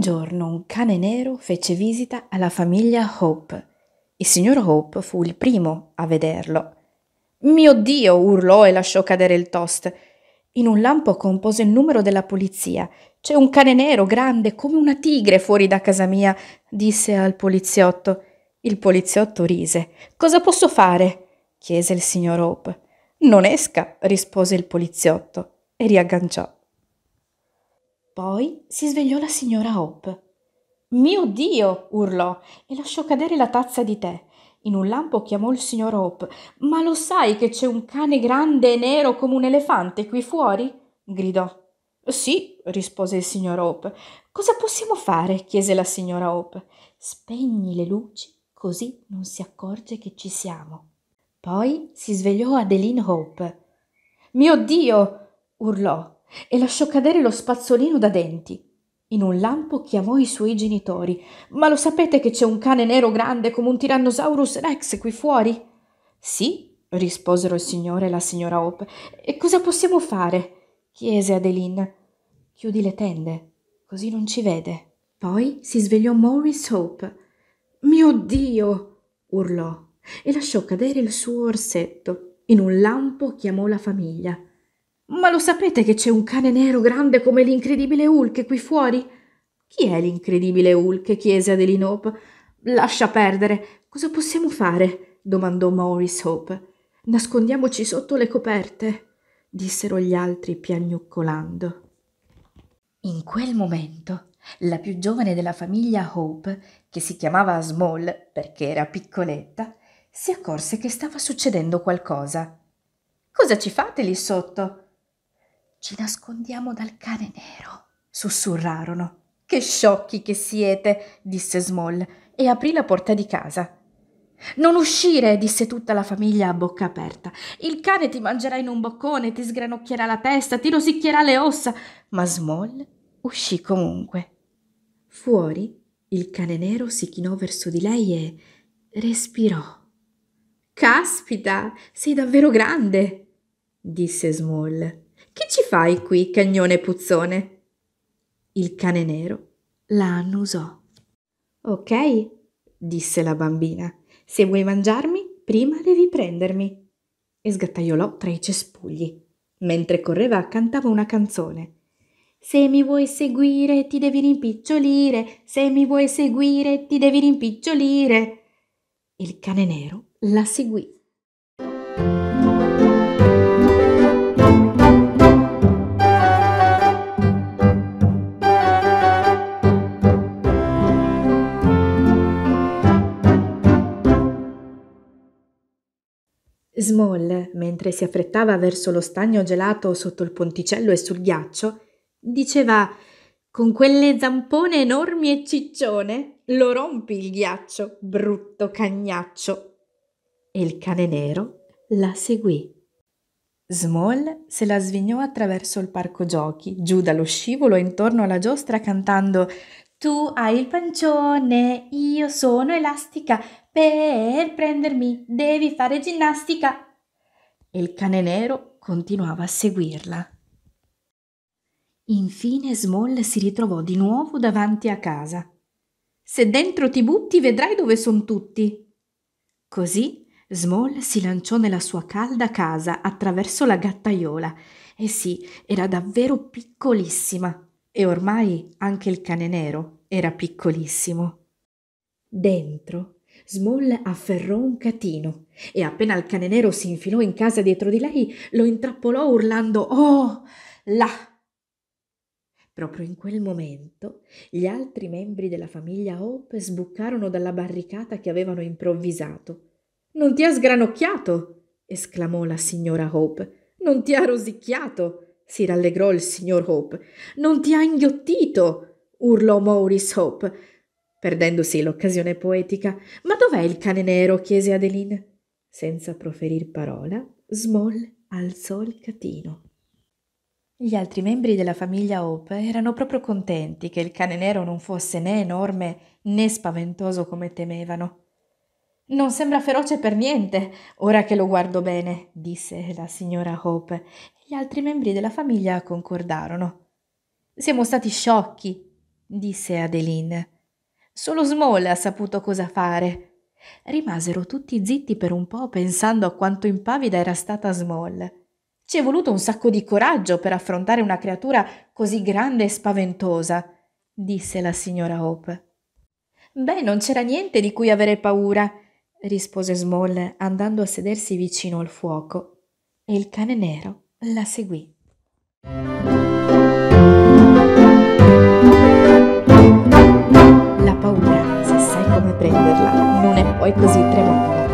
Un giorno un cane nero fece visita alla famiglia Hope. Il signor Hope fu il primo a vederlo. Mio Dio! urlò e lasciò cadere il toast. In un lampo compose il numero della polizia. C'è un cane nero grande come una tigre fuori da casa mia, disse al poliziotto. Il poliziotto rise. Cosa posso fare? chiese il signor Hope. Non esca, rispose il poliziotto e riagganciò poi si svegliò la signora Hope. Mio Dio! urlò e lasciò cadere la tazza di tè. In un lampo chiamò il signor Hope. Ma lo sai che c'è un cane grande e nero come un elefante qui fuori? gridò. Sì, rispose il signor Hope. Cosa possiamo fare? chiese la signora Hope. Spegni le luci così non si accorge che ci siamo. Poi si svegliò Adeline Hope. Mio Dio! urlò e lasciò cadere lo spazzolino da denti. In un lampo chiamò i suoi genitori. Ma lo sapete che c'è un cane nero grande come un Tyrannosaurus Rex qui fuori? Sì, risposero il signore e la signora Hope. E cosa possiamo fare? chiese Adeline. Chiudi le tende, così non ci vede. Poi si svegliò Maurice Hope. Mio Dio! urlò e lasciò cadere il suo orsetto. In un lampo chiamò la famiglia. Ma lo sapete che c'è un cane nero grande come l'incredibile Hulk qui fuori? Chi è l'incredibile Hulk? chiese Adeline Hope. Lascia perdere. Cosa possiamo fare? domandò Maurice Hope. Nascondiamoci sotto le coperte, dissero gli altri piagnuccolando. In quel momento, la più giovane della famiglia Hope, che si chiamava Small perché era piccoletta, si accorse che stava succedendo qualcosa. Cosa ci fate lì sotto? Ci nascondiamo dal cane nero, sussurrarono. Che sciocchi che siete, disse Small e aprì la porta di casa. Non uscire, disse tutta la famiglia a bocca aperta. Il cane ti mangerà in un boccone, ti sgranocchierà la testa, ti rosicchierà le ossa. Ma Small uscì comunque. Fuori, il cane nero si chinò verso di lei e respirò. Caspita, sei davvero grande, disse Small. Che ci fai qui, cagnone puzzone? Il cane nero la annusò. Ok, disse la bambina. Se vuoi mangiarmi, prima devi prendermi. E sgattaiolò tra i cespugli. Mentre correva cantava una canzone. Se mi vuoi seguire ti devi rimpicciolire, se mi vuoi seguire ti devi rimpicciolire. Il cane nero la seguì. Small, mentre si affrettava verso lo stagno gelato sotto il ponticello e sul ghiaccio, diceva con quelle zampone enormi e ciccione lo rompi il ghiaccio, brutto cagnaccio. E il cane nero la seguì. Small se la svignò attraverso il parco giochi, giù dallo scivolo e intorno alla giostra cantando tu hai il pancione, io sono elastica, per prendermi devi fare ginnastica. E il cane nero continuava a seguirla. Infine Small si ritrovò di nuovo davanti a casa. Se dentro ti butti vedrai dove sono tutti. Così Small si lanciò nella sua calda casa attraverso la gattaiola. E sì, era davvero piccolissima e ormai anche il cane nero era piccolissimo. Dentro, Small afferrò un catino e appena il cane nero si infilò in casa dietro di lei, lo intrappolò urlando Oh, là! Proprio in quel momento gli altri membri della famiglia Hope sbucarono dalla barricata che avevano improvvisato. Non ti ha sgranocchiato! esclamò la signora Hope. Non ti ha rosicchiato! si rallegrò il signor Hope. Non ti ha inghiottito! urlò Maurice Hope, perdendosi l'occasione poetica. Ma dov'è il cane nero? chiese Adeline. Senza proferir parola, Small alzò il catino. Gli altri membri della famiglia Hope erano proprio contenti che il cane nero non fosse né enorme né spaventoso come temevano. Non sembra feroce per niente, ora che lo guardo bene, disse la signora Hope. e Gli altri membri della famiglia concordarono. Siamo stati sciocchi, disse Adeline. Solo Small ha saputo cosa fare. Rimasero tutti zitti per un po' pensando a quanto impavida era stata Small. Ci è voluto un sacco di coraggio per affrontare una creatura così grande e spaventosa, disse la signora Hope. Beh, non c'era niente di cui avere paura, rispose Small andando a sedersi vicino al fuoco e il cane nero la seguì. La paura, se sai come prenderla, non è poi così tremenda.